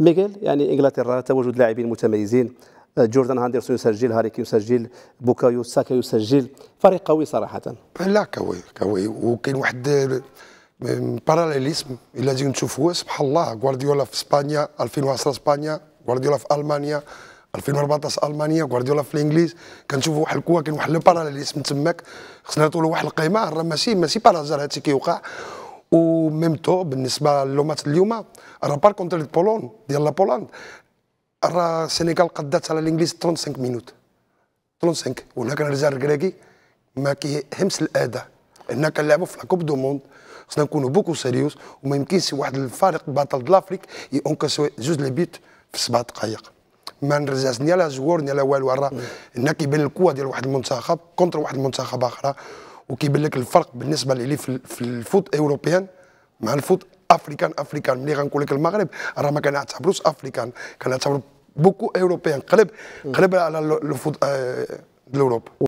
ميغيل يعني انجلترا تواجد لاعبين متميزين آه، جوردان هاندرسون يسجل هاري كي يسجل بوكايو ساكا يسجل فريق قوي صراحه لا قوي قوي وكاين واحد باراليليزم الذي نشوفوه سبحان الله غوارديولا في اسبانيا 2010 اسبانيا غوارديولا في المانيا 2014 المانيا غوارديولا في الانجليز كنشوفوا واحد القوه كاين واحد لو باراليليزم تماك خصنا نعطوا له واحد القيمه راه ماشي ماشي بارازار هادشي كيوقع وميم تو بالنسبه للماتش اليوم راه بار كونتر بولون ديال لا بولاند راه السنغال قدات على الانجليز 35 مينوت 35 وهنا رجع رزاق الكراكي ما كيهمش الاداء هنا كنلعبوا في لاكوب دو موند خصنا نكونوا بوكو سيريوس وما يمكنش واحد الفريق بطل دلافريك يونكس جوج لي بيت في سبع دقائق ما نرجعش لا جوار لا والو راه هنا كيبان القوه ديال واحد المنتخب كونتر واحد المنتخب اخرى وكيبان لك الفرق بالنسبه لي في الفوت اوروبيان مع الفوت افريكان افريكان ملي غنقول لك المغرب راه ما كنعتبروش افريكان كنعتبرو بوكو اوروبيان قلب قلب على الفوت ديال آه، اوروبا